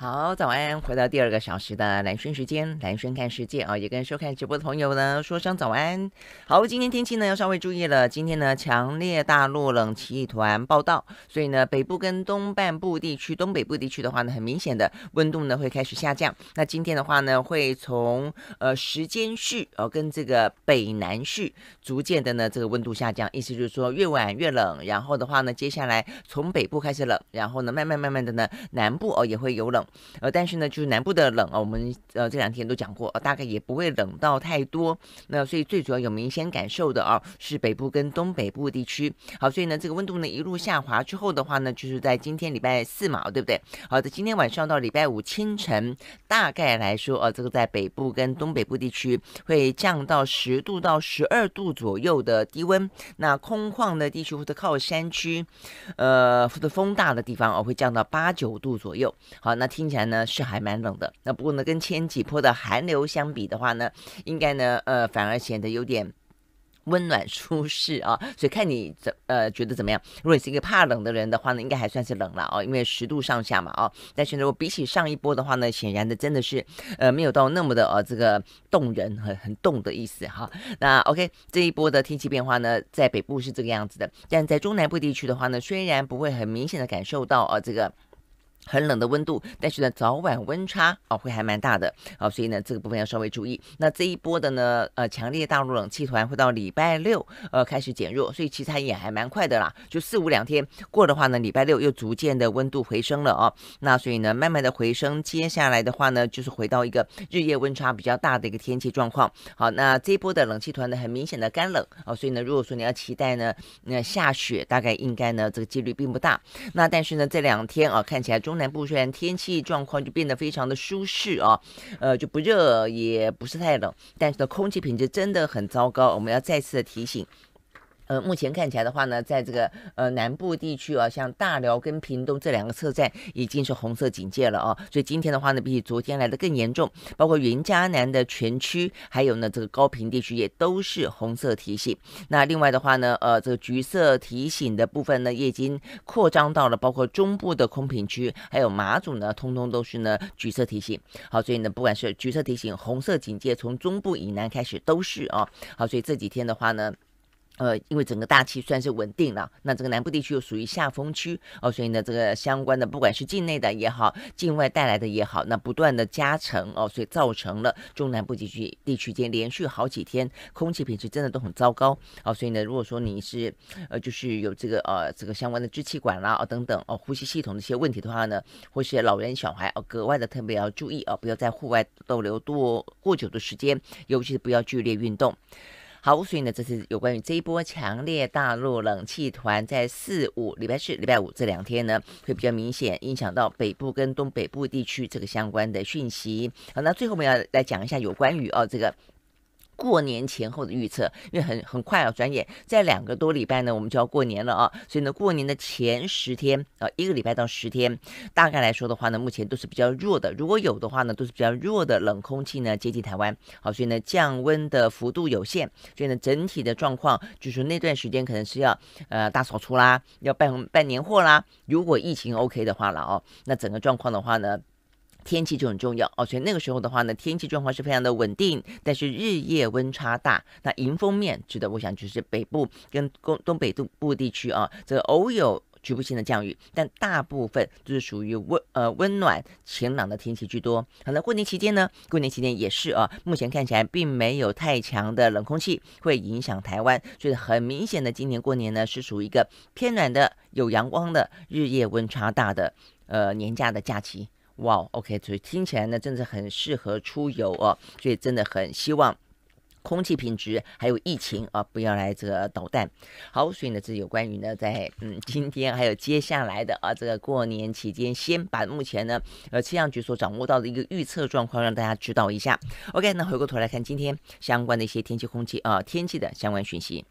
好，早安！回到第二个小时的蓝轩时间，蓝轩看世界啊，也跟收看直播的朋友呢说声早安。好，今天天气呢要稍微注意了。今天呢强烈大陆冷气团报道，所以呢北部跟东半部地区、东北部地区的话呢，很明显的温度呢会开始下降。那今天的话呢，会从呃时间序哦跟这个北南序逐渐的呢这个温度下降，意思就是说越晚越冷。然后的话呢，接下来从北部开始冷，然后呢慢慢慢慢的呢南部哦也会有冷。呃，但是呢，就是南部的冷啊，我们呃这两天都讲过，大概也不会冷到太多。那所以最主要有明显感受的啊，是北部跟东北部地区。好，所以呢，这个温度呢一路下滑之后的话呢，就是在今天礼拜四嘛，对不对？好的，今天晚上到礼拜五清晨，大概来说啊，这个在北部跟东北部地区会降到十度到十二度左右的低温。那空旷的地区或者靠山区，呃，或者风大的地方啊，会降到八九度左右。好，那。听起来呢是还蛮冷的，那不过呢跟前几波的寒流相比的话呢，应该呢呃反而显得有点温暖舒适啊，所以看你怎呃觉得怎么样？如果你是一个怕冷的人的话呢，应该还算是冷了哦，因为十度上下嘛哦。但是如果比起上一波的话呢，显然的真的是呃没有到那么的呃这个冻人和很冻的意思哈。那 OK，这一波的天气变化呢，在北部是这个样子的，但在中南部地区的话呢，虽然不会很明显的感受到呃这个。很冷的温度，但是呢，早晚温差哦会还蛮大的哦，所以呢，这个部分要稍微注意。那这一波的呢，呃，强烈大陆冷气团会到礼拜六呃开始减弱，所以其实它也还蛮快的啦，就四五两天过的话呢，礼拜六又逐渐的温度回升了啊。那所以呢，慢慢的回升，接下来的话呢，就是回到一个日夜温差比较大的一个天气状况。好，那这一波的冷气团呢，很明显的干冷啊，所以呢，如果说你要期待呢，那下雪大概应该呢，这个几率并不大。那但是呢，这两天啊，看起来。中南部虽然天气状况就变得非常的舒适啊，呃，就不热也不是太冷，但是呢，空气品质真的很糟糕，我们要再次的提醒。呃，目前看起来的话呢，在这个呃南部地区啊，像大寮跟屏东这两个车站已经是红色警戒了啊，所以今天的话呢，比起昨天来的更严重，包括云嘉南的全区，还有呢这个高平地区也都是红色提醒。那另外的话呢，呃，这个橘色提醒的部分呢，也已经扩张到了包括中部的空屏区，还有马祖呢，通通都是呢橘色提醒。好，所以呢，不管是橘色提醒、红色警戒，从中部以南开始都是啊。好，所以这几天的话呢。呃，因为整个大气算是稳定了，那这个南部地区又属于下风区哦，所以呢，这个相关的不管是境内的也好，境外带来的也好，那不断的加成哦，所以造成了中南部地区地区间连续好几天空气品质真的都很糟糕哦，所以呢，如果说你是呃就是有这个呃这个相关的支气管啦啊等等哦呼吸系统的一些问题的话呢，或是老人小孩哦格外的特别要注意哦，不要在户外逗留多过久的时间，尤其是不要剧烈运动。好，所以呢，这是有关于这一波强烈大陆冷气团在四五礼拜四、礼拜五这两天呢，会比较明显影响到北部跟东北部地区这个相关的讯息。好，那最后我们要来讲一下有关于哦这个。过年前后的预测，因为很很快啊，转眼在两个多礼拜呢，我们就要过年了啊，所以呢，过年的前十天啊，一个礼拜到十天，大概来说的话呢，目前都是比较弱的，如果有的话呢，都是比较弱的冷空气呢接近台湾，好，所以呢，降温的幅度有限，所以呢，整体的状况就是那段时间可能是要呃大扫除啦，要办办年货啦，如果疫情 OK 的话了哦，那整个状况的话呢。天气就很重要哦，所以那个时候的话呢，天气状况是非常的稳定，但是日夜温差大。那迎风面，值得我想就是北部跟东东北东部地区啊，这个偶有局部性的降雨，但大部分就是属于温呃温暖晴朗的天气居多。好了，过年期间呢，过年期间也是啊，目前看起来并没有太强的冷空气会影响台湾，所以很明显的今年过年呢是属于一个偏暖的、有阳光的、日夜温差大的呃年假的假期。哇 o k 所以听起来呢，真的很适合出游哦。所以真的很希望空气品质还有疫情啊，不要来这个捣蛋。好，所以呢，这有关于呢，在嗯今天还有接下来的啊，这个过年期间，先把目前呢呃气象局所掌握到的一个预测状况，让大家知道一下。OK，那回过头来看今天相关的一些天气空气啊天气的相关讯息。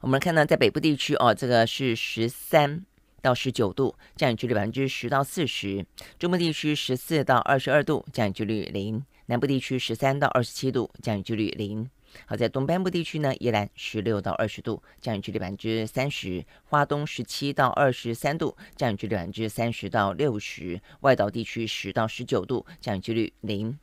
我们看到在北部地区哦，这个是十三。到十九度，降雨几率百分之十到四十。中部地区十四到二十二度，降雨几率零。南部地区十三到二十七度，降雨几率零。好，在东半部地区呢，依然十六到二十度，降雨几率百分之三十。华东十七到二十三度，降雨几率百分之三十到六十。外岛地区十到十九度，降雨几率零。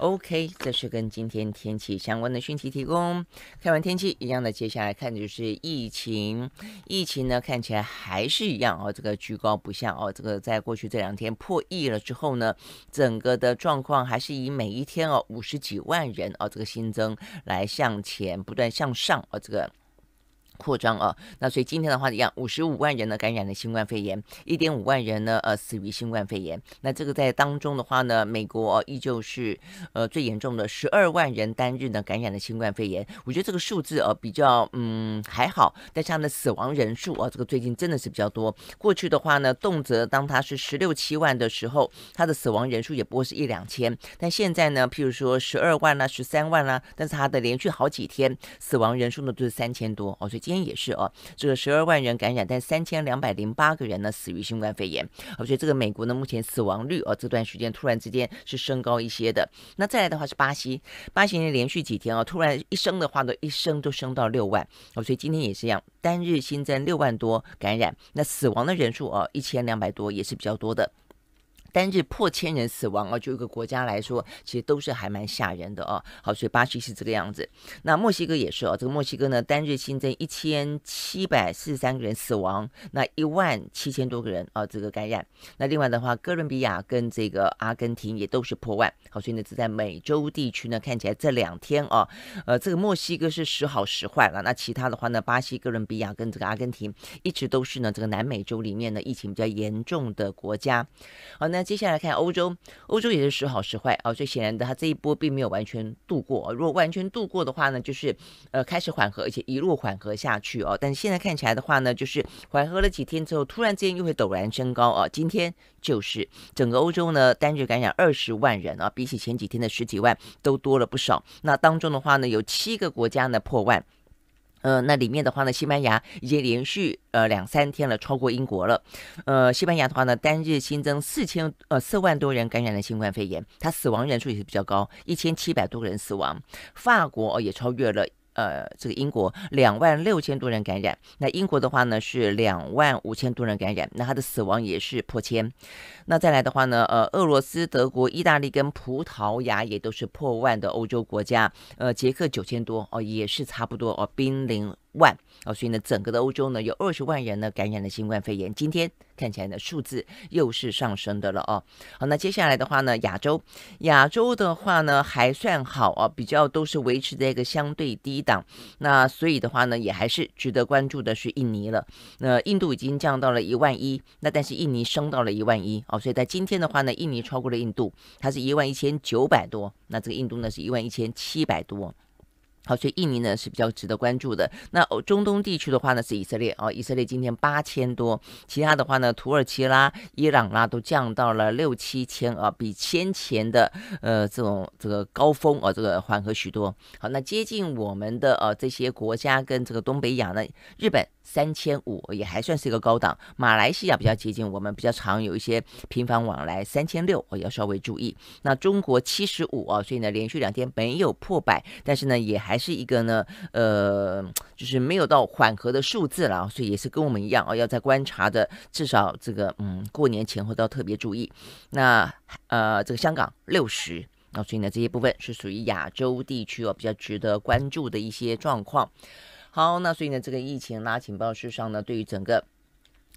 OK，这是跟今天天气相关的讯息提供。看完天气一样的，接下来看的就是疫情。疫情呢看起来还是一样哦，这个居高不下哦。这个在过去这两天破亿了之后呢，整个的状况还是以每一天哦五十几万人哦这个新增来向前不断向上哦这个。扩张啊，那所以今天的话，一样五十五万人呢感染了新冠肺炎，一点五万人呢，呃，死于新冠肺炎。那这个在当中的话呢，美国依旧是呃最严重的，十二万人单日呢感染了新冠肺炎。我觉得这个数字呃比较嗯还好，但是它的死亡人数啊，这个最近真的是比较多。过去的话呢，动辄当它是十六七万的时候，它的死亡人数也不会是一两千。但现在呢，譬如说十二万啦、十三万啦，但是它的连续好几天死亡人数呢都是三千多哦，所以。天也是哦，这个十二万人感染，但三千两百零八个人呢死于新冠肺炎。而且这个美国呢，目前死亡率哦，这段时间突然之间是升高一些的。那再来的话是巴西，巴西连续几天啊，突然一升的话都一升都升到六万哦，所以今天也是一样，单日新增六万多感染，那死亡的人数哦，一千两百多也是比较多的。单日破千人死亡啊！就一个国家来说，其实都是还蛮吓人的啊。好，所以巴西是这个样子。那墨西哥也是哦。这个墨西哥呢单日新增一千七百四十三个人死亡，那一万七千多个人啊，这个感染。那另外的话，哥伦比亚跟这个阿根廷也都是破万。好，所以呢，这在美洲地区呢，看起来这两天啊，呃，这个墨西哥是时好时坏了。那其他的话呢，巴西、哥伦比亚跟这个阿根廷一直都是呢，这个南美洲里面呢，疫情比较严重的国家。好，那。那接下来看欧洲，欧洲也是时好时坏啊。最显然的，它这一波并没有完全度过。如果完全度过的话呢，就是呃开始缓和，而且一路缓和下去哦。但是现在看起来的话呢，就是缓和了几天之后，突然之间又会陡然升高啊。今天就是整个欧洲呢单日感染二十万人啊，比起前几天的十几万都多了不少。那当中的话呢，有七个国家呢破万。呃，那里面的话呢，西班牙已经连续呃两三天了超过英国了，呃，西班牙的话呢，单日新增四千呃四万多人感染了新冠肺炎，它死亡人数也是比较高，一千七百多个人死亡，法国也超越了。呃，这个英国两万六千多人感染，那英国的话呢是两万五千多人感染，那它的死亡也是破千。那再来的话呢，呃，俄罗斯、德国、意大利跟葡萄牙也都是破万的欧洲国家。呃，捷克九千多哦，也是差不多哦，濒临万哦，所以呢，整个的欧洲呢，有二十万人呢感染了新冠肺炎。今天看起来呢，数字又是上升的了哦。好，那接下来的话呢，亚洲，亚洲的话呢还算好啊，比较都是维持在一个相对低档。那所以的话呢，也还是值得关注的是印尼了。那印度已经降到了一万一，那但是印尼升到了一万一哦。所以在今天的话呢，印尼超过了印度，它是一万一千九百多，那这个印度呢是一万一千七百多。好，所以印尼呢是比较值得关注的。那中东地区的话呢，是以色列哦，以色列今天八千多，其他的话呢，土耳其啦、伊朗啦都降到了六七千啊，比先前的呃这种这个高峰啊，这个缓和许多。好，那接近我们的呃这些国家跟这个东北亚呢，日本三千五也还算是一个高档，马来西亚比较接近我们，比较常有一些频繁往来，三千六，我要稍微注意。那中国七十五啊，所以呢连续两天没有破百，但是呢也还。还是一个呢，呃，就是没有到缓和的数字了，所以也是跟我们一样啊，要在观察的，至少这个嗯，过年前后都要特别注意。那呃，这个香港六十，那所以呢，这些部分是属于亚洲地区哦，比较值得关注的一些状况。好，那所以呢，这个疫情拉情报实上呢，对于整个。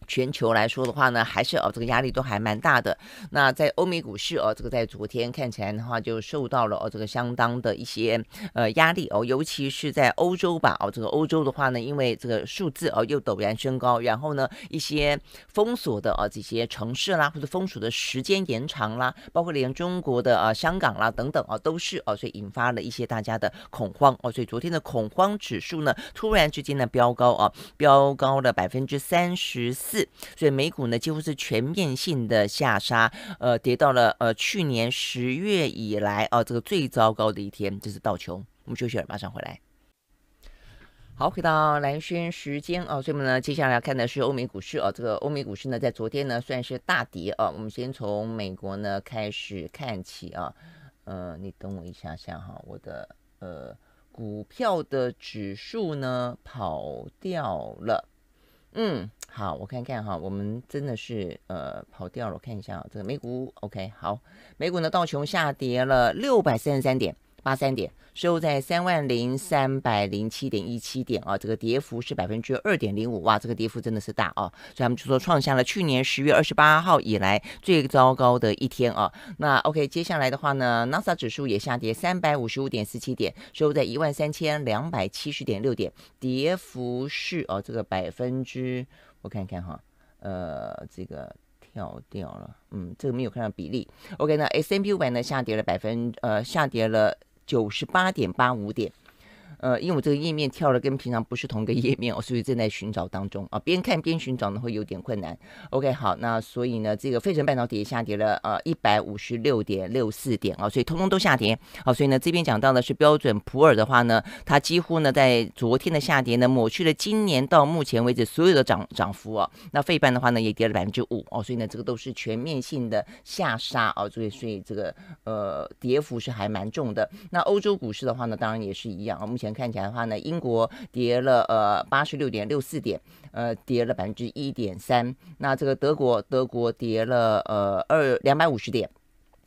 全球来说的话呢，还是哦这个压力都还蛮大的。那在欧美股市哦，这个在昨天看起来的话，就受到了哦这个相当的一些呃压力哦，尤其是在欧洲吧哦，这个欧洲的话呢，因为这个数字哦又陡然升高，然后呢一些封锁的啊这些城市啦，或者封锁的时间延长啦，包括连中国的啊香港啦等等啊都是哦，所以引发了一些大家的恐慌哦，所以昨天的恐慌指数呢突然之间呢飙高啊，飙高了百分之三十四。四，所以美股呢几乎是全面性的下杀，呃，跌到了呃去年十月以来啊这个最糟糕的一天，就是道琼。我们休息了，马上回来。好，回到蓝轩时间啊，所以我们呢接下来看的是欧美股市啊，这个欧美股市呢在昨天呢算是大跌啊。我们先从美国呢开始看起啊，呃，你等我一下下哈，我的呃股票的指数呢跑掉了，嗯。好，我看看哈，我们真的是呃跑掉了。我看一下啊，这个美股 OK，好，美股呢道琼下跌了六百三十三点八三点，收在三万零三百零七点一七点啊，这个跌幅是百分之二点零五，哇，这个跌幅真的是大啊，所以他们就说创下了去年十月二十八号以来最糟糕的一天啊。那 OK，接下来的话呢，n a s a 指数也下跌三百五十五点四七点，收在一万三千两百七十点六点，跌幅是啊这个百分之。我看看哈，呃，这个跳掉了，嗯，这个没有看到比例。OK，那 S M P U 版呢，下跌了百分，呃，下跌了九十八点八五点。呃，因为我这个页面跳了，跟平常不是同一个页面哦，所以正在寻找当中啊。边看边寻找呢，会有点困难。OK，好，那所以呢，这个费城半导体下跌了呃一百五十六点六四点啊，所以通通都下跌啊。所以呢，这边讲到的是标准普尔的话呢，它几乎呢在昨天的下跌呢抹去了今年到目前为止所有的涨涨幅啊。那费半的话呢也跌了百分之五哦，所以呢这个都是全面性的下杀啊，所以所以这个呃跌幅是还蛮重的。那欧洲股市的话呢，当然也是一样啊，目前。目前看起来的话呢，英国跌了呃八十六点六四点，呃跌了百分之一点三。那这个德国，德国跌了呃二两百五十点。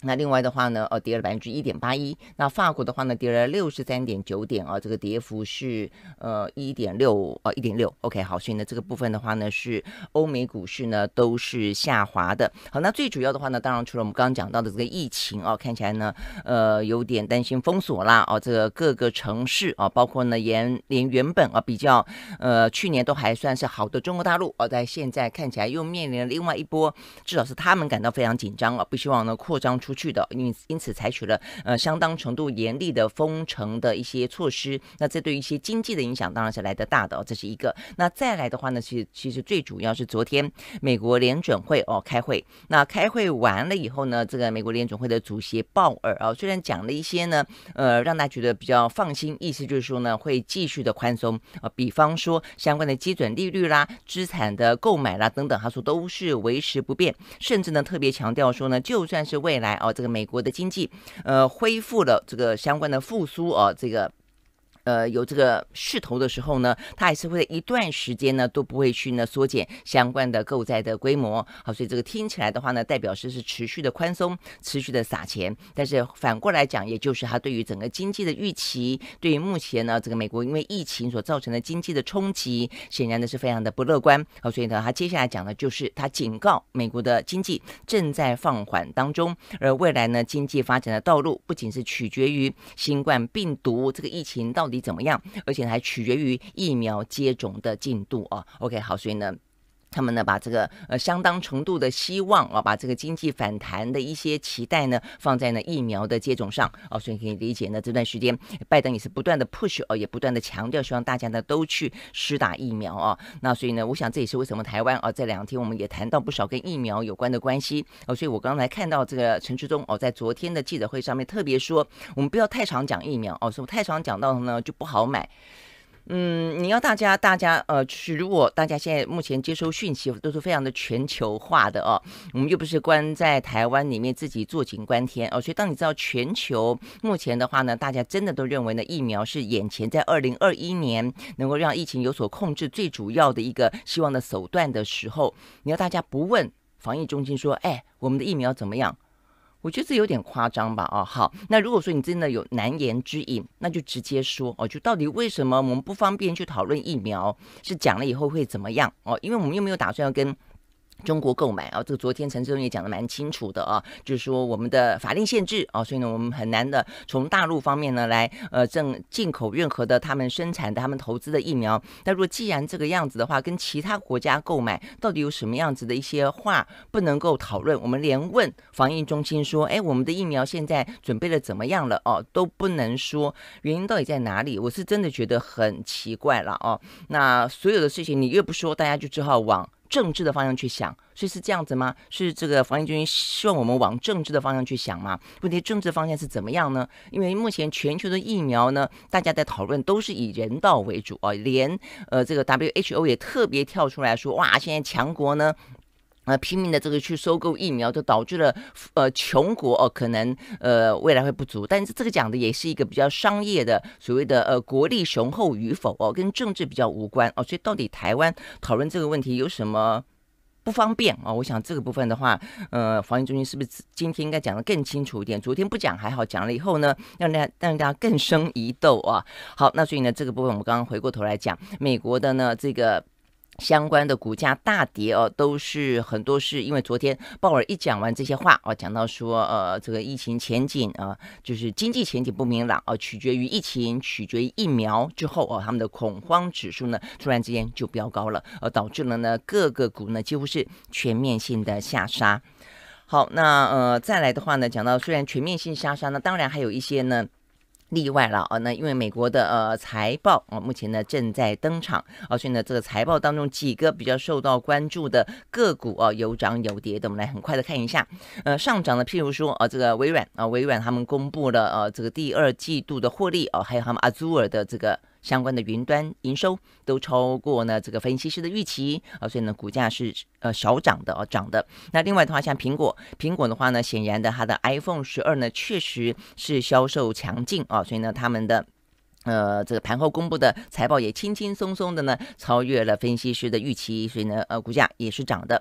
那另外的话呢，呃，跌了百分之一点八一。那法国的话呢，跌了六十三点九点啊，这个跌幅是呃一点六呃一点六。OK，好，所以呢这个部分的话呢，是欧美股市呢都是下滑的。好，那最主要的话呢，当然除了我们刚刚讲到的这个疫情啊，看起来呢，呃，有点担心封锁啦。哦，这个各个城市啊，包括呢，连连原本啊比较呃去年都还算是好的中国大陆，哦，在现在看起来又面临了另外一波，至少是他们感到非常紧张了，不希望呢扩张出。去的，因因此采取了呃相当程度严厉的封城的一些措施。那这对一些经济的影响当然是来得大的，这是一个。那再来的话呢，其实其实最主要是昨天美国联准会哦开会，那开会完了以后呢，这个美国联准会的主席鲍尔啊，虽然讲了一些呢，呃，让大家觉得比较放心，意思就是说呢，会继续的宽松啊，比方说相关的基准利率啦、资产的购买啦等等，他说都是维持不变，甚至呢特别强调说呢，就算是未来。哦，这个美国的经济，呃，恢复了这个相关的复苏啊，这个。呃，有这个势头的时候呢，它还是会一段时间呢都不会去呢缩减相关的购债的规模。好，所以这个听起来的话呢，代表是是持续的宽松，持续的撒钱。但是反过来讲，也就是它对于整个经济的预期，对于目前呢这个美国因为疫情所造成的经济的冲击，显然呢是非常的不乐观。好，所以呢，它接下来讲的就是它警告美国的经济正在放缓当中，而未来呢经济发展的道路不仅是取决于新冠病毒这个疫情到底。怎么样？而且还取决于疫苗接种的进度啊。OK，好，所以呢。他们呢，把这个呃相当程度的希望啊，把这个经济反弹的一些期待呢，放在呢疫苗的接种上啊，所以可以理解呢这段时间，拜登也是不断的 push 哦，也不断的强调，希望大家呢都去施打疫苗啊。那所以呢，我想这也是为什么台湾啊这两天我们也谈到不少跟疫苗有关的关系啊。所以我刚才看到这个陈志忠哦，在昨天的记者会上面特别说，我们不要太常讲疫苗哦，说太常讲到呢就不好买。嗯，你要大家，大家呃，就是如果大家现在目前接收讯息都是非常的全球化的哦，我们又不是关在台湾里面自己坐井观天哦，所以当你知道全球目前的话呢，大家真的都认为呢，疫苗是眼前在二零二一年能够让疫情有所控制最主要的一个希望的手段的时候，你要大家不问防疫中心说，哎，我们的疫苗怎么样？我觉得这有点夸张吧？哦，好，那如果说你真的有难言之隐，那就直接说哦，就到底为什么我们不方便去讨论疫苗是讲了以后会怎么样哦？因为我们又没有打算要跟。中国购买啊，这个昨天陈志忠也讲的蛮清楚的啊，就是说我们的法令限制啊，所以呢，我们很难的从大陆方面呢来呃正进口任何的他们生产的、他们投资的疫苗。那如果既然这个样子的话，跟其他国家购买到底有什么样子的一些话不能够讨论？我们连问防疫中心说，哎，我们的疫苗现在准备的怎么样了？哦，都不能说原因到底在哪里？我是真的觉得很奇怪了哦。那所有的事情你越不说，大家就只好往。政治的方向去想，所以是这样子吗？是这个防疫军希望我们往政治的方向去想吗？问题政治方向是怎么样呢？因为目前全球的疫苗呢，大家在讨论都是以人道为主啊，连呃这个 WHO 也特别跳出来说，哇，现在强国呢。那拼命的这个去收购疫苗，就导致了呃，穷国哦，可能呃未来会不足。但是这个讲的也是一个比较商业的，所谓的呃国力雄厚与否哦，跟政治比较无关哦。所以到底台湾讨论这个问题有什么不方便啊？我想这个部分的话，呃，防疫中心是不是今天应该讲的更清楚一点？昨天不讲还好，讲了以后呢，让大家让大家更生疑窦啊。好，那所以呢，这个部分我们刚刚回过头来讲，美国的呢这个。相关的股价大跌哦，都是很多是因为昨天鲍尔一讲完这些话哦，讲到说呃这个疫情前景啊，就是经济前景不明朗哦，取决于疫情，取决于疫苗之后哦，他们的恐慌指数呢突然之间就飙高了，呃导致了呢各个股呢几乎是全面性的下杀。好，那呃再来的话呢，讲到虽然全面性下杀，呢，当然还有一些呢。例外了啊，那因为美国的呃财报啊，目前呢正在登场啊，所以呢这个财报当中几个比较受到关注的个股啊，有涨有跌的，我们来很快的看一下。呃，上涨的譬如说啊，这个微软啊，微软他们公布了呃这个第二季度的获利哦，还有他们 Azure 的这个。相关的云端营收都超过呢这个分析师的预期啊，所以呢股价是呃小涨的啊涨的。那另外的话，像苹果，苹果的话呢，显然的它的 iPhone 十二呢确实是销售强劲啊，所以呢他们的。呃，这个盘后公布的财报也轻轻松松的呢，超越了分析师的预期，所以呢，呃，股价也是涨的。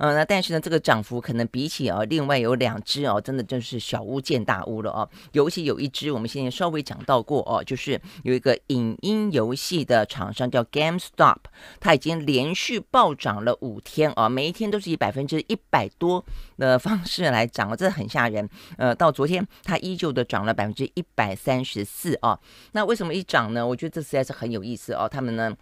呃，那但是呢，这个涨幅可能比起啊，另外有两只啊，真的就是小巫见大巫了啊。尤其有一只，我们现在稍微讲到过哦，就是有一个影音游戏的厂商叫 GameStop，它已经连续暴涨了五天啊，每一天都是以百分之一百多的方式来涨啊，真的很吓人。呃，到昨天它依旧的涨了百分之一百三十四啊。那为什么？这么一涨呢，我觉得这实在是很有意思哦。他们呢，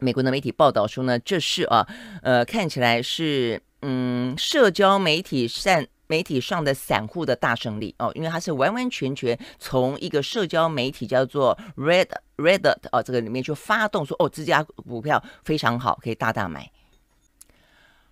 美国的媒体报道说呢，这是啊，呃，看起来是嗯，社交媒体上媒体上的散户的大胜利哦，因为它是完完全全从一个社交媒体叫做 Red Red 哦这个里面就发动说哦，这家股票非常好，可以大大买。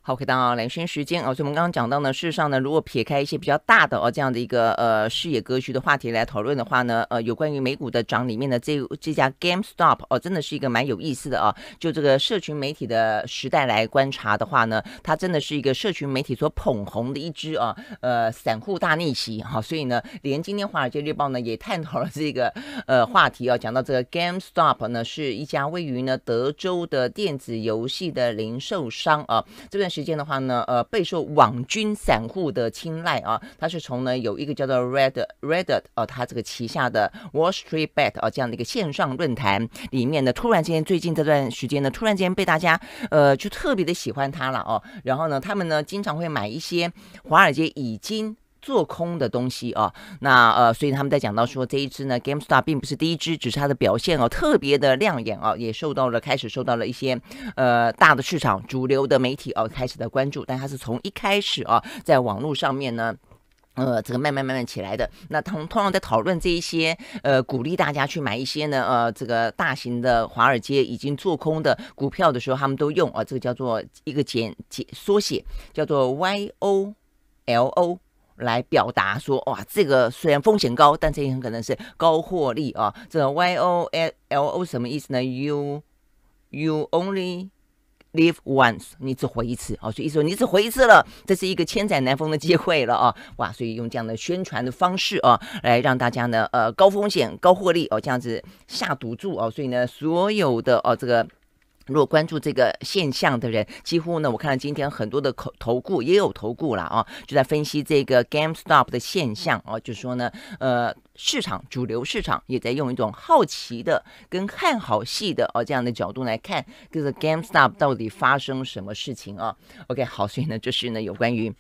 好，k 大家两分时间啊。所以我们刚刚讲到呢，事实上呢，如果撇开一些比较大的哦这样的一个呃视野格局的话题来讨论的话呢，呃，有关于美股的涨里面的这这家 GameStop 哦，真的是一个蛮有意思的啊。就这个社群媒体的时代来观察的话呢，它真的是一个社群媒体所捧红的一支啊。呃，散户大逆袭啊。所以呢，连今天《华尔街日报》呢也探讨了这个呃话题啊。讲到这个 GameStop 呢，是一家位于呢德州的电子游戏的零售商啊。这边。时间的话呢，呃，备受网军散户的青睐啊。它是从呢有一个叫做 Red Redd 哦，它这个旗下的 Wall Street Bet 啊这样的一个线上论坛里面呢，突然间最近这段时间呢，突然间被大家呃就特别的喜欢它了哦。然后呢，他们呢经常会买一些华尔街已经。做空的东西啊，那呃，所以他们在讲到说这一支呢，Gamestar 并不是第一支，只是它的表现哦特别的亮眼啊，也受到了开始受到了一些呃大的市场主流的媒体哦开始的关注，但它是从一开始啊在网络上面呢，呃，这个慢慢慢慢起来的。那通通常在讨论这一些呃鼓励大家去买一些呢呃这个大型的华尔街已经做空的股票的时候，他们都用啊这个叫做一个简简缩写叫做 Y O L O。来表达说，哇，这个虽然风险高，但这也很可能是高获利啊。这个 Y O L L O 什么意思呢？You you only live once，你只活一次啊。所以意思说你只活一次了，这是一个千载难逢的机会了啊。哇，所以用这样的宣传的方式啊，来让大家呢，呃，高风险高获利哦，这样子下赌注啊。所以呢，所有的哦，这个。如果关注这个现象的人，几乎呢，我看到今天很多的口投顾也有投顾了啊，就在分析这个 GameStop 的现象啊，就是说呢，呃，市场主流市场也在用一种好奇的、跟看好戏的啊这样的角度来看，这个 GameStop 到底发生什么事情啊？OK，好，所以呢，就是呢，有关于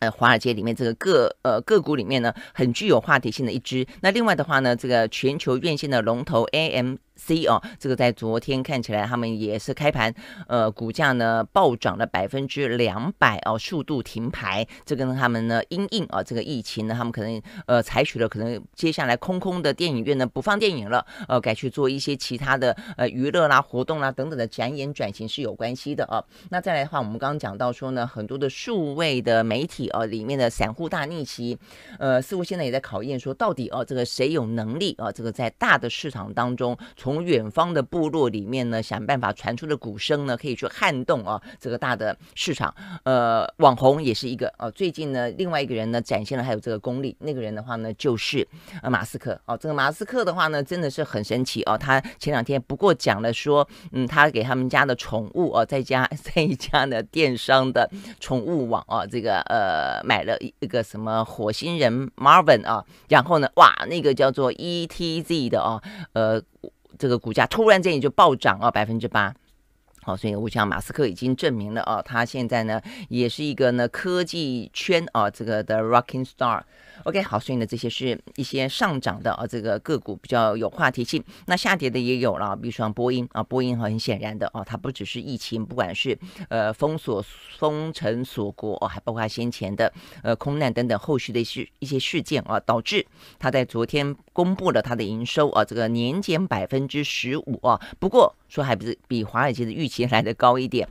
呃华尔街里面这个个呃个股里面呢，很具有话题性的一只。那另外的话呢，这个全球院线的龙头 AM。C 哦，这个在昨天看起来他们也是开盘，呃，股价呢暴涨了百分之两百哦，速度停牌。这跟他们呢因应啊，这个疫情呢，他们可能呃采取了可能接下来空空的电影院呢不放电影了，呃，改去做一些其他的呃娱乐啦、活动啦等等的展演转型是有关系的哦。那再来的话，我们刚刚讲到说呢，很多的数位的媒体啊里面的散户大逆袭，呃，似乎现在也在考验说到底哦，这个谁有能力啊，这个在大的市场当中。从远方的部落里面呢，想办法传出的鼓声呢，可以去撼动啊这个大的市场。呃，网红也是一个哦。最近呢，另外一个人呢展现了还有这个功力。那个人的话呢，就是呃马斯克哦，这个马斯克的话呢，真的是很神奇哦。他前两天不过讲了说，嗯，他给他们家的宠物啊，在家 在一家呢电商的宠物网啊，这个呃，买了一个什么火星人 Marvin 啊，然后呢，哇，那个叫做 ETZ 的啊，呃。这个股价突然间也就暴涨啊，百分之八。好，所以我想马斯克已经证明了啊，他现在呢也是一个呢科技圈啊这个的 rocking star。OK，好，所以呢这些是一些上涨的啊，这个个股比较有话题性。那下跌的也有了，比如说波音啊，波音很显然的啊，它不只是疫情，不管是呃封锁、封城、锁国哦，还包括先前的呃空难等等后续的一些一些事件啊，导致它在昨天公布了它的营收啊，这个年减百分之十五啊。不过说还不是比华尔街的预期。先来的高一点，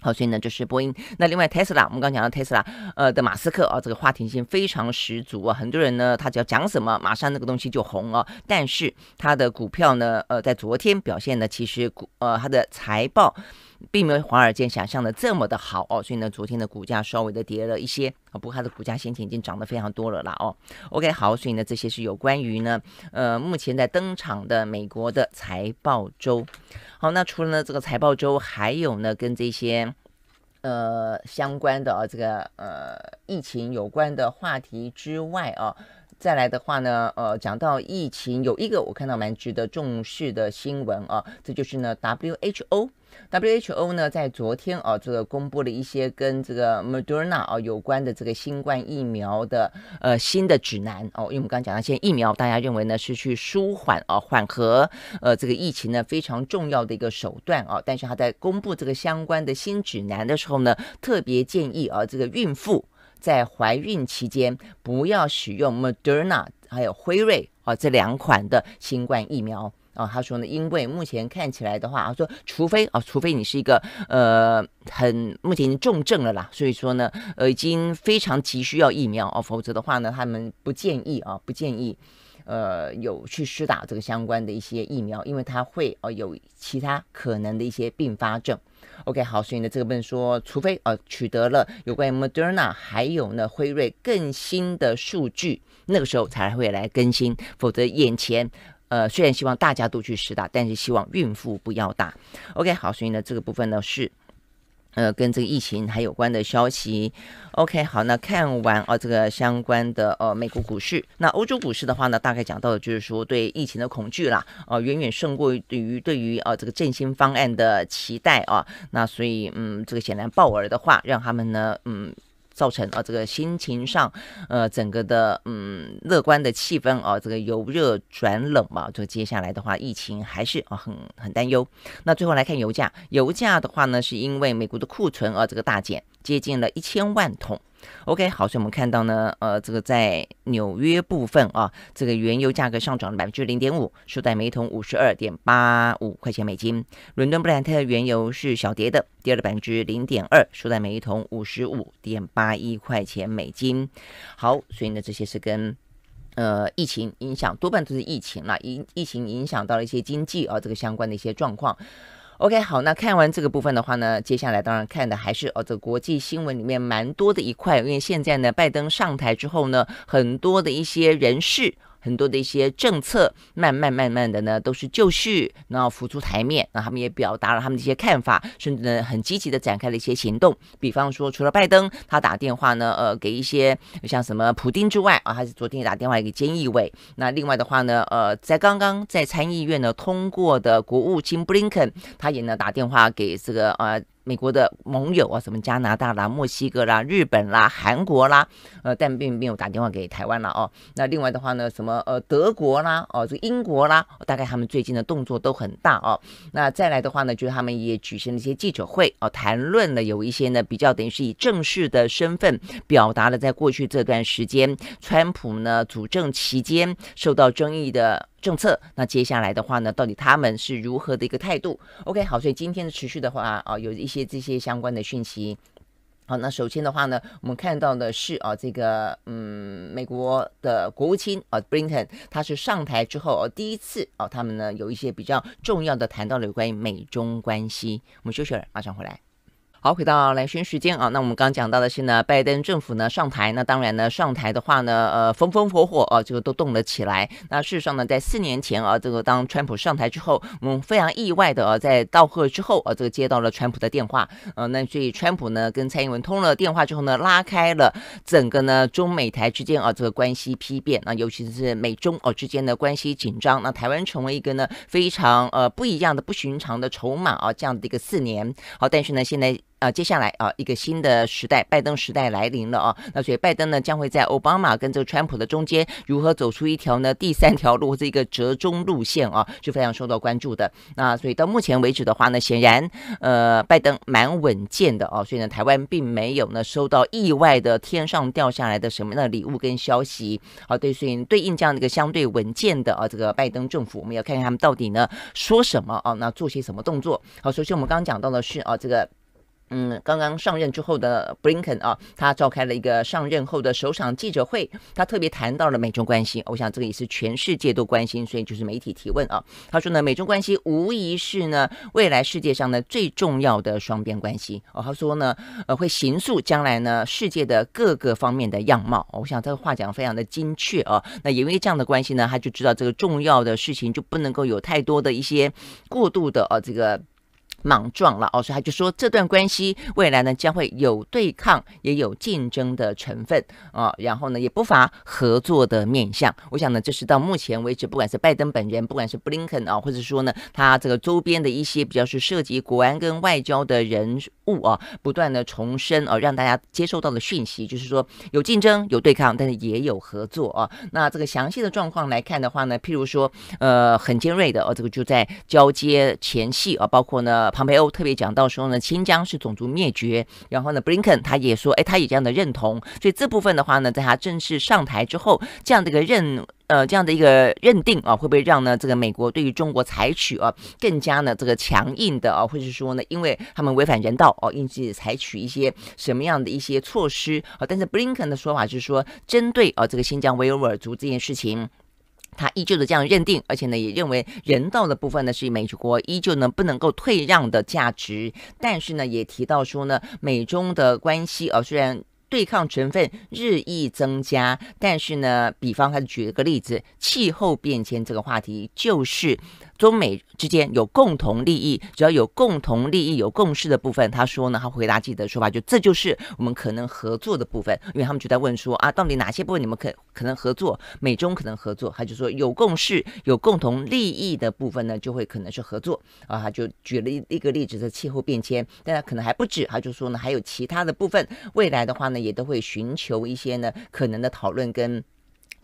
好，所以呢就是波音。那另外 s 斯拉，我们刚讲到 s 斯拉，呃的马斯克啊，这个话题性非常十足啊，很多人呢他只要讲什么，马上那个东西就红了。但是他的股票呢，呃，在昨天表现呢，其实股呃他的财报。并没有华尔街想象的这么的好哦，所以呢，昨天的股价稍微的跌了一些啊，不过它的股价先前已经涨得非常多了啦哦。OK，好，所以呢，这些是有关于呢，呃，目前在登场的美国的财报周。好，那除了呢这个财报周，还有呢跟这些，呃相关的啊这个呃疫情有关的话题之外啊，再来的话呢，呃，讲到疫情，有一个我看到蛮值得重视的新闻啊，这就是呢 WHO。WHO 呢，在昨天啊，这个公布了一些跟这个 Moderna 啊有关的这个新冠疫苗的呃新的指南哦。因为我们刚刚讲到，现在疫苗大家认为呢是去舒缓啊、缓和呃这个疫情呢非常重要的一个手段啊。但是他在公布这个相关的新指南的时候呢，特别建议啊这个孕妇在怀孕期间不要使用 Moderna 还有辉瑞啊这两款的新冠疫苗。哦，他说呢，因为目前看起来的话，他说除非啊，除非你是一个呃很目前重症了啦，所以说呢，呃，已经非常急需要疫苗哦，否则的话呢，他们不建议啊，不建议呃有去施打这个相关的一些疫苗，因为它会哦有其他可能的一些并发症。OK，好，所以呢，这个问说，除非呃取得了有关于 Moderna 还有呢辉瑞更新的数据，那个时候才会来更新，否则眼前。呃，虽然希望大家都去打，但是希望孕妇不要打。OK，好，所以呢，这个部分呢是呃跟这个疫情还有关的消息。OK，好，那看完啊，这个相关的呃美国股市，那欧洲股市的话呢，大概讲到的就是说对疫情的恐惧啦，呃，远远胜过于对于呃这个振兴方案的期待啊。那所以嗯，这个显然鲍尔的话让他们呢嗯。造成啊，这个心情上，呃，整个的嗯乐观的气氛啊，这个由热转冷嘛，就接下来的话，疫情还是啊很很担忧。那最后来看油价，油价的话呢，是因为美国的库存啊这个大减，接近了一千万桶。OK，好，所以我们看到呢，呃，这个在纽约部分啊，这个原油价格上涨了百分之零点五，收在每桶五十二点八五块钱美金。伦敦布兰特原油是小跌的，跌了百分之零点二，收在每桶五十五点八一块钱美金。好，所以呢，这些是跟呃疫情影响，多半都是疫情了，疫疫情影响到了一些经济啊，这个相关的一些状况。OK，好，那看完这个部分的话呢，接下来当然看的还是哦，这国际新闻里面蛮多的一块，因为现在呢，拜登上台之后呢，很多的一些人士很多的一些政策，慢慢慢慢的呢，都是就绪，然后浮出台面，那他们也表达了他们的一些看法，甚至呢很积极的展开了一些行动。比方说，除了拜登，他打电话呢，呃，给一些像什么普京之外啊，还是昨天也打电话给菅义伟。那另外的话呢，呃，在刚刚在参议院呢通过的国务卿布林肯，他也呢打电话给这个呃美国的盟友啊，什么加拿大啦、墨西哥啦、日本啦、韩国啦，呃，但并没有打电话给台湾了哦。那另外的话呢，什么呃德国啦、哦这个英国啦，大概他们最近的动作都很大哦。那再来的话呢，就是他们也举行了一些记者会哦，谈论了有一些呢，比较等于是以正式的身份表达了，在过去这段时间，川普呢主政期间受到争议的。政策，那接下来的话呢，到底他们是如何的一个态度？OK，好，所以今天的持续的话啊，有一些这些相关的讯息。好，那首先的话呢，我们看到的是啊，这个嗯，美国的国务卿啊，Brinton，他是上台之后啊，第一次啊，他们呢有一些比较重要的谈到了有关于美中关系。我们休息了，马上回来。好，回到来宣时间啊，那我们刚讲到的是呢，拜登政府呢上台，那当然呢上台的话呢，呃，风风火火啊，个都动了起来。那事实上呢，在四年前啊，这个当川普上台之后，我们非常意外的啊，在道贺之后啊，这个接到了川普的电话，嗯，那所以川普呢跟蔡英文通了电话之后呢，拉开了整个呢中美台之间啊这个关系批变，那尤其是美中哦之间的关系紧张，那台湾成为一个呢非常呃不一样的不寻常的筹码啊这样的一个四年。好，但是呢现在。啊，接下来啊，一个新的时代，拜登时代来临了啊。那所以，拜登呢将会在奥巴马跟这个川普的中间，如何走出一条呢第三条路这一个折中路线啊，是非常受到关注的。那所以到目前为止的话呢，显然，呃，拜登蛮稳健的哦。所以呢，台湾并没有呢收到意外的天上掉下来的什么样的礼物跟消息。好，对，所以对应这样的一个相对稳健的啊，这个拜登政府，我们要看看他们到底呢说什么啊，那做些什么动作。好，首先我们刚刚讲到的是啊，这个。嗯，刚刚上任之后的布林肯啊，他召开了一个上任后的首场记者会，他特别谈到了美中关系。我想这个也是全世界都关心，所以就是媒体提问啊。他说呢，美中关系无疑是呢未来世界上呢最重要的双边关系。哦，他说呢，呃，会形塑将来呢世界的各个方面的样貌。我想这个话讲非常的精确啊。那也因为这样的关系呢，他就知道这个重要的事情就不能够有太多的一些过度的啊这个。莽撞了哦，所以他就说这段关系未来呢将会有对抗，也有竞争的成分啊，然后呢也不乏合作的面相。我想呢，这是到目前为止，不管是拜登本人，不管是布林肯啊，或者说呢他这个周边的一些比较是涉及国安跟外交的人物啊，不断的重申哦，让大家接受到的讯息就是说有竞争有对抗，但是也有合作啊。那这个详细的状况来看的话呢，譬如说呃很尖锐的哦，这个就在交接前夕啊，包括呢。庞培欧特别讲到说呢，新疆是种族灭绝，然后呢，布林肯他也说，哎，他也这样的认同。所以这部分的话呢，在他正式上台之后，这样的一个认，呃，这样的一个认定啊，会不会让呢这个美国对于中国采取啊更加呢这个强硬的啊，或者是说呢，因为他们违反人道哦，因此采取一些什么样的一些措施啊？但是布林肯的说法是说，针对啊这个新疆维吾尔族这件事情。他依旧的这样认定，而且呢，也认为人道的部分呢是美国依旧呢不能够退让的价值。但是呢，也提到说呢，美中的关系，啊，虽然对抗成分日益增加，但是呢，比方他举了个例子，气候变迁这个话题就是。中美之间有共同利益，只要有共同利益、有共识的部分，他说呢，他回答记者的说法，就这就是我们可能合作的部分，因为他们就在问说啊，到底哪些部分你们可可能合作，美中可能合作，他就说有共识、有共同利益的部分呢，就会可能是合作啊，他就举了一一个例子是气候变迁，但他可能还不止，他就说呢，还有其他的部分，未来的话呢，也都会寻求一些呢可能的讨论跟。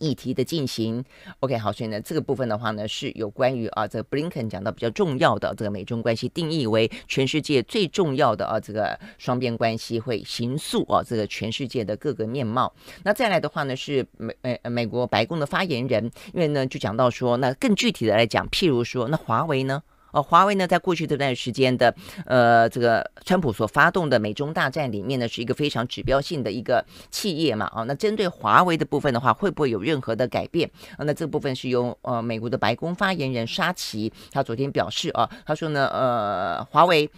议题的进行，OK，好，所以呢，这个部分的话呢，是有关于啊，这 Blinken 讲到比较重要的这个美中关系，定义为全世界最重要的啊，这个双边关系会形塑啊，这个全世界的各个面貌。那再来的话呢，是美呃美国白宫的发言人，因为呢，就讲到说，那更具体的来讲，譬如说，那华为呢？呃，华为呢，在过去这段时间的，呃，这个川普所发动的美中大战里面呢，是一个非常指标性的一个企业嘛。哦，那针对华为的部分的话，会不会有任何的改变？那这部分是由呃美国的白宫发言人沙奇他昨天表示啊，他说呢，呃，华为。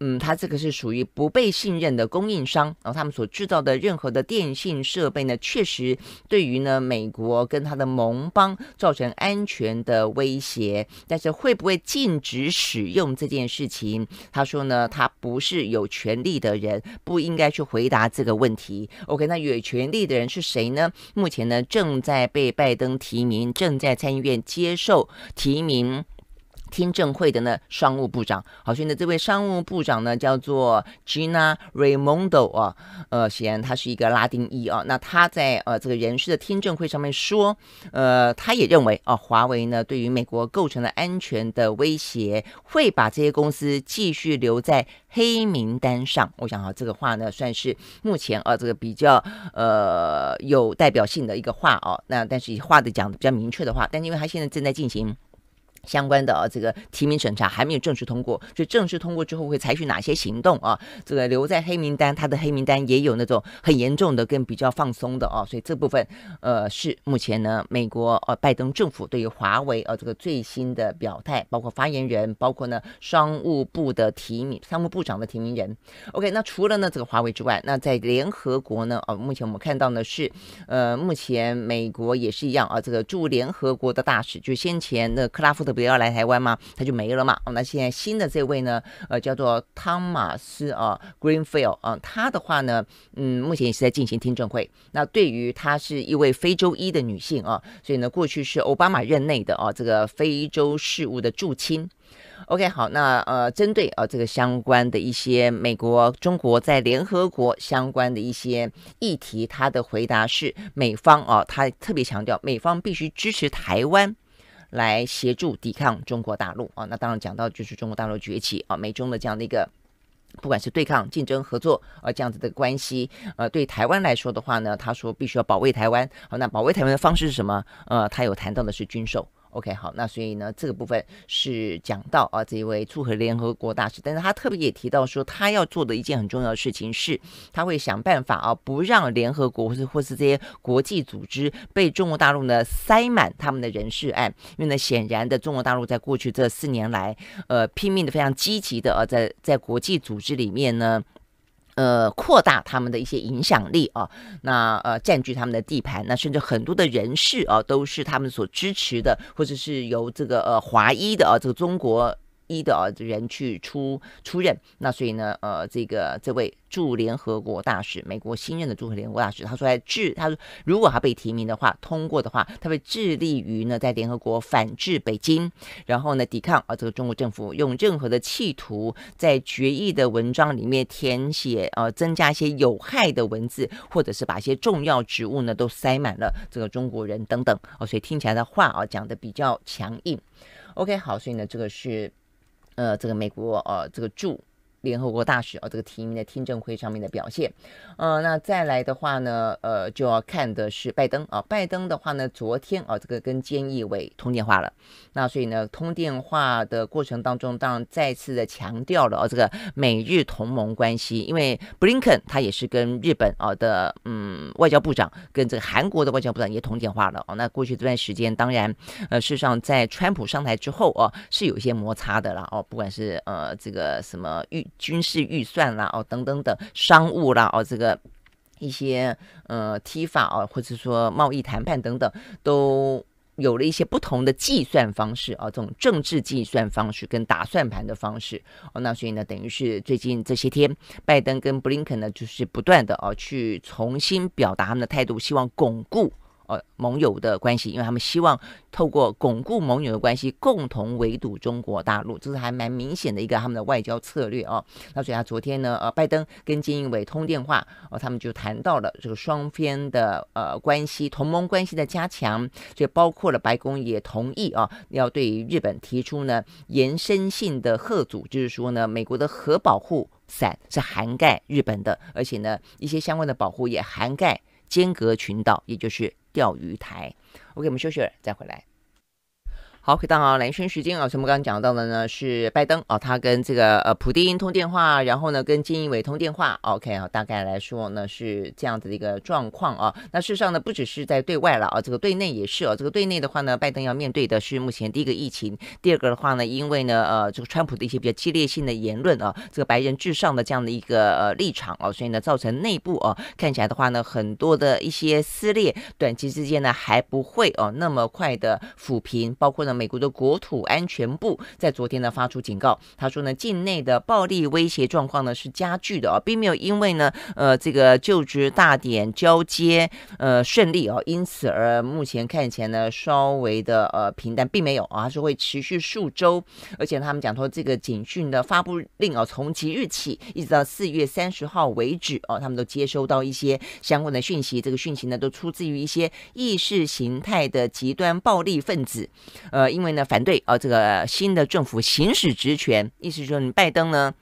嗯，他这个是属于不被信任的供应商，然后他们所制造的任何的电信设备呢，确实对于呢美国跟他的盟邦造成安全的威胁。但是会不会禁止使用这件事情，他说呢，他不是有权利的人，不应该去回答这个问题。OK，那有权利的人是谁呢？目前呢正在被拜登提名，正在参议院接受提名。听证会的呢，商务部长。好，所以呢，这位商务部长呢，叫做 Gina Raimondo 啊，呃，显然他是一个拉丁裔啊。那他在呃这个人事的听证会上面说，呃，他也认为啊，华为呢对于美国构成了安全的威胁，会把这些公司继续留在黑名单上。我想啊，这个话呢算是目前啊这个比较呃有代表性的一个话哦。那但是话的讲的比较明确的话，但因为他现在正在进行。相关的啊，这个提名审查还没有正式通过，就正式通过之后会采取哪些行动啊？这个留在黑名单，他的黑名单也有那种很严重的，跟比较放松的啊。所以这部分，呃，是目前呢，美国呃拜登政府对于华为呃这个最新的表态，包括发言人，包括呢商务部的提名，商务部长的提名人。OK，那除了呢这个华为之外，那在联合国呢，啊，目前我们看到呢是，呃，目前美国也是一样啊，这个驻联合国的大使就先前的克拉夫特。不要来台湾嘛，他就没了嘛。那现在新的这位呢，呃，叫做汤马斯啊，Greenfield 啊，他的话呢，嗯，目前也是在进行听证会。那对于她是一位非洲裔的女性啊，所以呢，过去是奥巴马任内的啊，这个非洲事务的驻青。OK，好，那呃，针对啊这个相关的一些美国、中国在联合国相关的一些议题，他的回答是，美方啊，他特别强调，美方必须支持台湾。来协助抵抗中国大陆啊，那当然讲到就是中国大陆崛起啊，美中的这样的一个，不管是对抗、竞争、合作，呃，这样子的关系，呃，对台湾来说的话呢，他说必须要保卫台湾，好，那保卫台湾的方式是什么？呃，他有谈到的是军售。OK，好，那所以呢，这个部分是讲到啊，这一位祝贺联合国大使，但是他特别也提到说，他要做的一件很重要的事情是，他会想办法啊，不让联合国或是或是这些国际组织被中国大陆呢塞满他们的人事案，因为呢，显然的，中国大陆在过去这四年来，呃，拼命的非常积极的啊，在在国际组织里面呢。呃，扩大他们的一些影响力啊，那呃，占据他们的地盘，那甚至很多的人士啊，都是他们所支持的，或者是由这个呃华裔的啊，这个中国。一的人去出出任，那所以呢，呃，这个这位驻联合国大使，美国新任的驻联合国大使，他说在致，他说如果他被提名的话，通过的话，他会致力于呢在联合国反制北京，然后呢抵抗啊这个中国政府用任何的企图在决议的文章里面填写呃增加一些有害的文字，或者是把一些重要职务呢都塞满了这个中国人等等哦，所以听起来的话啊讲的比较强硬。OK，好，所以呢这个是。呃，这个美国，呃，这个驻。联合国大使啊，这个提名的听证会上面的表现，呃，那再来的话呢，呃，就要看的是拜登啊，拜登的话呢，昨天啊，这个跟菅义伟通电话了，那所以呢，通电话的过程当中，当然再次的强调了啊，这个美日同盟关系，因为布林肯他也是跟日本啊的嗯外交部长跟这个韩国的外交部长也通电话了哦，那过去这段时间，当然呃，事实上在川普上台之后哦，是有一些摩擦的了哦，不管是呃这个什么预。军事预算啦，哦，等等等，商务啦，哦，这个一些呃，踢法啊，或者说贸易谈判等等，都有了一些不同的计算方式啊，这种政治计算方式跟打算盘的方式，哦，那所以呢，等于是最近这些天，拜登跟布林肯呢，就是不断的哦，去重新表达他们的态度，希望巩固。呃，盟友的关系，因为他们希望透过巩固盟友的关系，共同围堵中国大陆，这是还蛮明显的一个他们的外交策略哦。那所以他昨天呢，呃，拜登跟金英伟通电话，哦，他们就谈到了这个双边的呃关系，同盟关系的加强，所以包括了白宫也同意啊，要对日本提出呢延伸性的贺阻，就是说呢，美国的核保护伞是涵盖日本的，而且呢，一些相关的保护也涵盖间隔群岛，也就是。钓鱼台，OK，我们休息了再回来。好，回到啊，蓝轩时间啊，前面刚刚讲到的呢是拜登啊，他跟这个呃普丁通电话，然后呢跟金义伟通电话。OK 啊，大概来说呢是这样子的一个状况啊。那事实上呢，不只是在对外了啊，这个对内也是哦。这个对内的话呢，拜登要面对的是目前第一个疫情，第二个的话呢，因为呢呃这个川普的一些比较激烈性的言论啊，这个白人至上的这样的一个呃立场啊，所以呢造成内部啊看起来的话呢很多的一些撕裂，短期之间呢还不会哦那么快的抚平，包括呢。美国的国土安全部在昨天呢发出警告，他说呢，境内的暴力威胁状况呢是加剧的啊，并没有因为呢呃这个就职大典交接呃顺利啊，因此而目前看起来呢稍微的呃平淡，并没有啊，还是会持续数周，而且他们讲说这个警讯的发布令啊，从即日起一直到四月三十号为止哦，他们都接收到一些相关的讯息，这个讯息呢都出自于一些意识形态的极端暴力分子，呃。因为呢，反对啊，这个新的政府行使职权，意思就你拜登呢？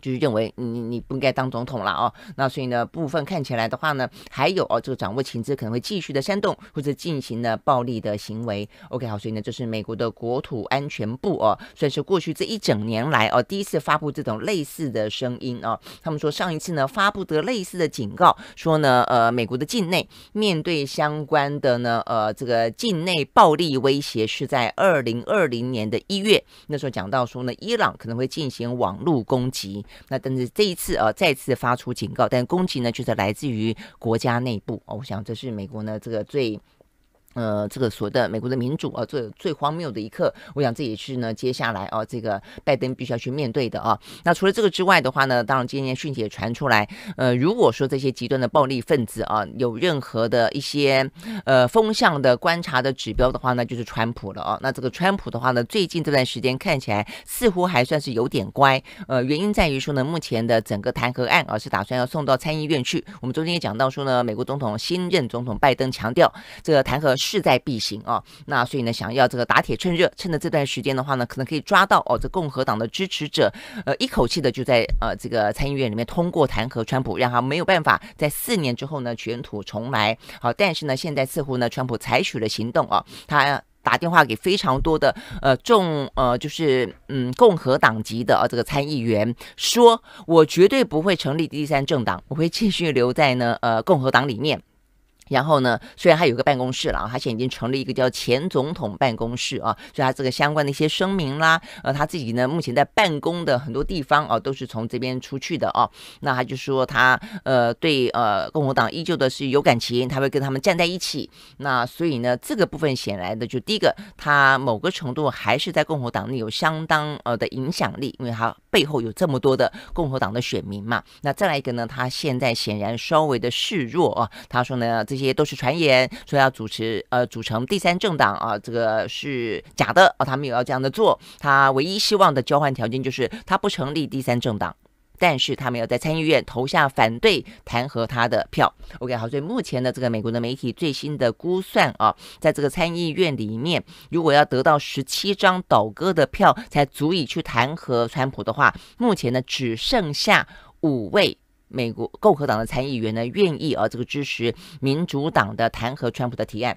就是认为你你不应该当总统了哦，那所以呢，部分看起来的话呢，还有哦，这个掌握情资可能会继续的煽动或者进行呢暴力的行为。OK 好，所以呢，这是美国的国土安全部哦，算是过去这一整年来哦第一次发布这种类似的声音哦。他们说上一次呢发布的类似的警告说呢，呃，美国的境内面对相关的呢呃这个境内暴力威胁是在二零二零年的一月，那时候讲到说呢，伊朗可能会进行网络攻击。那但是这一次啊，再次发出警告，但攻击呢，就是来自于国家内部。哦，我想这是美国呢这个最。呃，这个所谓的美国的民主啊，最最荒谬的一刻，我想这也是呢，接下来啊，这个拜登必须要去面对的啊。那除了这个之外的话呢，当然今天讯息也传出来，呃，如果说这些极端的暴力分子啊，有任何的一些呃风向的观察的指标的话呢，就是川普了啊。那这个川普的话呢，最近这段时间看起来似乎还算是有点乖。呃，原因在于说呢，目前的整个弹劾案啊，是打算要送到参议院去。我们昨天也讲到说呢，美国总统新任总统拜登强调，这个弹劾。势在必行啊，那所以呢，想要这个打铁趁热，趁着这段时间的话呢，可能可以抓到哦，这共和党的支持者，呃，一口气的就在呃这个参议院里面通过弹劾川普，让他没有办法在四年之后呢卷土重来。好，但是呢，现在似乎呢，川普采取了行动啊，他打电话给非常多的呃众呃就是嗯共和党籍的啊这个参议员，说我绝对不会成立第三政党，我会继续留在呢呃共和党里面。然后呢，虽然他有个办公室了，啊，他现在已经成立一个叫前总统办公室啊，所以他这个相关的一些声明啦，呃，他自己呢，目前在办公的很多地方啊，都是从这边出去的啊。那他就说他呃，对呃，共和党依旧的是有感情，他会跟他们站在一起。那所以呢，这个部分显然的，就第一个，他某个程度还是在共和党内有相当呃的影响力，因为他背后有这么多的共和党的选民嘛。那再来一个呢，他现在显然稍微的示弱啊，他说呢这。这些都是传言，说要主持呃组成第三政党啊，这个是假的啊。他们有要这样的做，他唯一希望的交换条件就是他不成立第三政党，但是他们要在参议院投下反对弹劾他的票。OK，好，所以目前呢，这个美国的媒体最新的估算啊，在这个参议院里面，如果要得到十七张倒戈的票才足以去弹劾川普的话，目前呢只剩下五位。美国共和党的参议员呢，愿意啊这个支持民主党的弹劾川普的提案。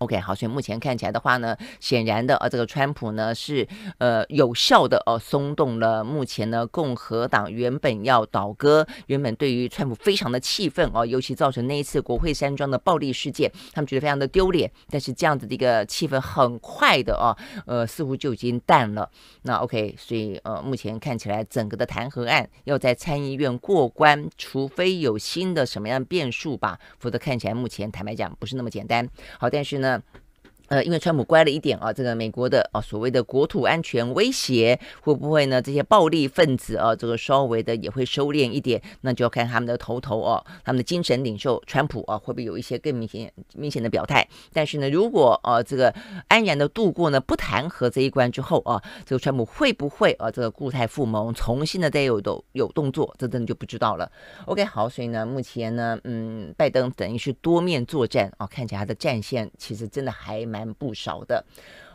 OK，好，所以目前看起来的话呢，显然的呃，这个川普呢是呃有效的哦松动了。目前呢，共和党原本要倒戈，原本对于川普非常的气愤哦，尤其造成那一次国会山庄的暴力事件，他们觉得非常的丢脸。但是这样子的一个气氛很快的哦，呃，似乎就已经淡了。那 OK，所以呃，目前看起来整个的弹劾案要在参议院过关，除非有新的什么样的变数吧，否则看起来目前坦白讲不是那么简单。好，但是呢。that 呃，因为川普乖了一点啊，这个美国的啊所谓的国土安全威胁会不会呢？这些暴力分子啊，这个稍微的也会收敛一点，那就要看他们的头头哦，他们的精神领袖川普啊，会不会有一些更明显明显的表态？但是呢，如果呃这个安然的度过呢，不谈和这一关之后啊，这个川普会不会啊这个固态复萌，重新的再有有有动作？这真的就不知道了。OK，好，所以呢，目前呢，嗯，拜登等于是多面作战啊，看起来他的战线其实真的还蛮。蛮不少的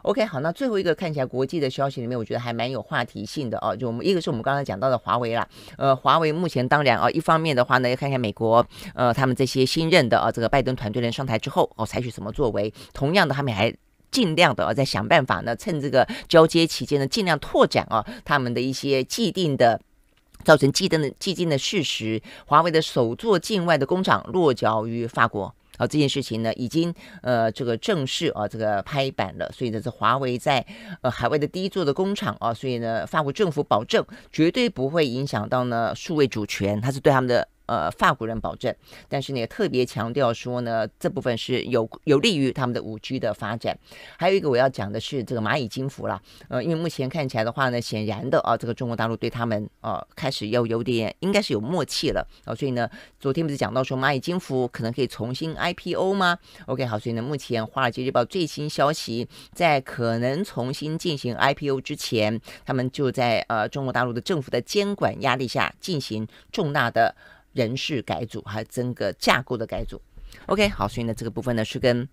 ，OK，好，那最后一个看起来国际的消息里面，我觉得还蛮有话题性的哦。就我们一个是我们刚才讲到的华为啦，呃，华为目前当然啊，一方面的话呢，要看看美国，呃，他们这些新任的啊，这个拜登团队人上台之后，哦，采取什么作为？同样的，他们还尽量的啊，在想办法呢，趁这个交接期间呢，尽量拓展啊，他们的一些既定的，造成既定的既定的事实。华为的首座境外的工厂落脚于法国。啊，这件事情呢，已经呃，这个正式啊，这个拍板了。所以呢，是华为在呃海外的第一座的工厂啊，所以呢，法国政府保证绝对不会影响到呢数位主权，它是对他们的。呃，法国人保证，但是呢，也特别强调说呢，这部分是有有利于他们的五 G 的发展。还有一个我要讲的是这个蚂蚁金服了，呃，因为目前看起来的话呢，显然的啊，这个中国大陆对他们呃开始又有点应该是有默契了啊，所以呢，昨天不是讲到说蚂蚁金服可能可以重新 IPO 吗？OK，好，所以呢，目前华尔街日报最新消息，在可能重新进行 IPO 之前，他们就在呃中国大陆的政府的监管压力下进行重大的。人事改组，还有整个架构的改组。OK，好，所以呢，这个部分呢是跟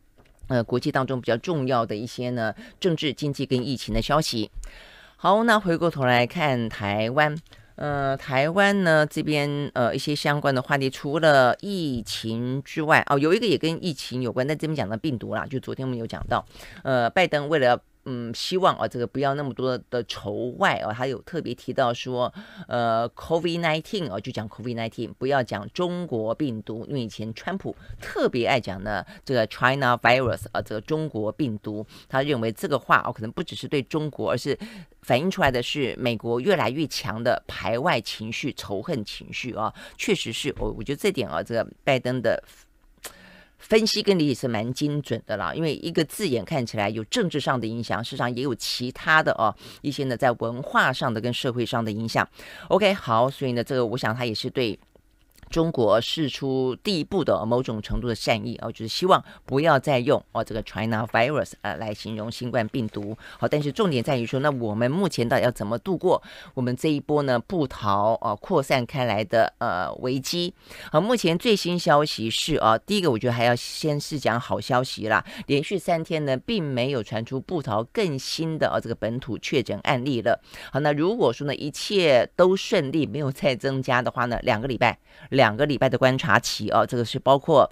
呃国际当中比较重要的一些呢政治、经济跟疫情的消息。好，那回过头来看台湾，呃，台湾呢这边呃一些相关的话题，除了疫情之外，哦，有一个也跟疫情有关，但这边讲到病毒啦，就昨天我们有讲到，呃，拜登为了嗯，希望啊，这个不要那么多的仇外啊。他有特别提到说，呃 c o v i d nineteen 啊，就讲 c o v i d nineteen，不要讲中国病毒。因为以前川普特别爱讲呢，这个 China virus 啊，这个中国病毒。他认为这个话啊，可能不只是对中国，而是反映出来的是美国越来越强的排外情绪、仇恨情绪啊。确实是，我我觉得这点啊，这个拜登的。分析跟理解是蛮精准的啦，因为一个字眼看起来有政治上的影响，事实上也有其他的哦，一些呢在文化上的跟社会上的影响。OK，好，所以呢这个我想他也是对。中国试出第一步的某种程度的善意哦，就是希望不要再用哦这个 China virus 呃来形容新冠病毒。好，但是重点在于说，那我们目前到底要怎么度过我们这一波呢？布逃啊扩散开来的呃危机。好，目前最新消息是啊，第一个我觉得还要先是讲好消息啦，连续三天呢，并没有传出布逃更新的哦、这个本土确诊案例了。好，那如果说呢一切都顺利，没有再增加的话呢，两个礼拜两。两个礼拜的观察期哦，这个是包括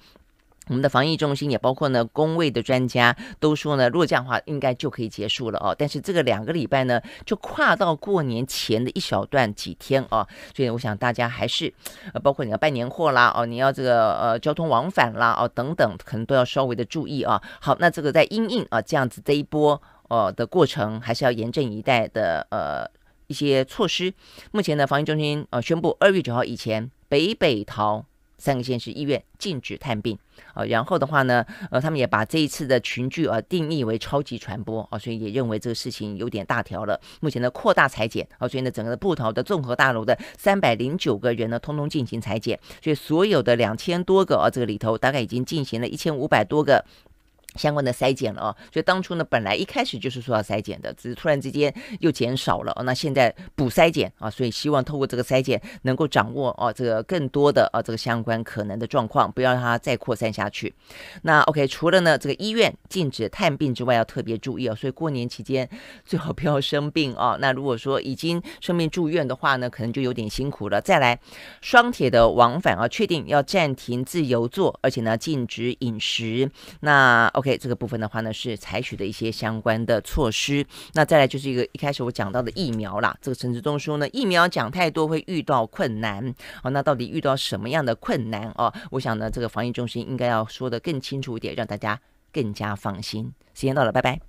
我们的防疫中心，也包括呢公卫的专家都说呢，若这样的话应该就可以结束了哦。但是这个两个礼拜呢，就跨到过年前的一小段几天哦，所以我想大家还是，呃，包括你要办年货啦，哦，你要这个呃交通往返啦，哦等等，可能都要稍微的注意啊。好，那这个在阴应啊这样子这一波呃的过程，还是要严阵以待的呃一些措施。目前呢，防疫中心呃宣布二月九号以前。北北桃三个县市医院禁止探病啊，然后的话呢，呃，他们也把这一次的群聚啊定义为超级传播啊，所以也认为这个事情有点大条了。目前呢扩大裁剪啊，所以呢整个的布桃的综合大楼的三百零九个人呢，通通进行裁剪，所以所有的两千多个啊，这个里头大概已经进行了一千五百多个。相关的筛检了啊，所以当初呢，本来一开始就是说要筛检的，只是突然之间又减少了哦。那现在补筛检啊，所以希望透过这个筛检能够掌握哦这个更多的啊这个相关可能的状况，不要让它再扩散下去。那 OK，除了呢这个医院禁止探病之外，要特别注意啊。所以过年期间最好不要生病啊。那如果说已经生病住院的话呢，可能就有点辛苦了。再来，双铁的往返啊，确定要暂停自由坐，而且呢禁止饮食。那 OK，这个部分的话呢，是采取的一些相关的措施。那再来就是一个一开始我讲到的疫苗啦。这个陈志忠说呢，疫苗讲太多会遇到困难。哦，那到底遇到什么样的困难哦？我想呢，这个防疫中心应该要说的更清楚一点，让大家更加放心。时间到了，拜拜。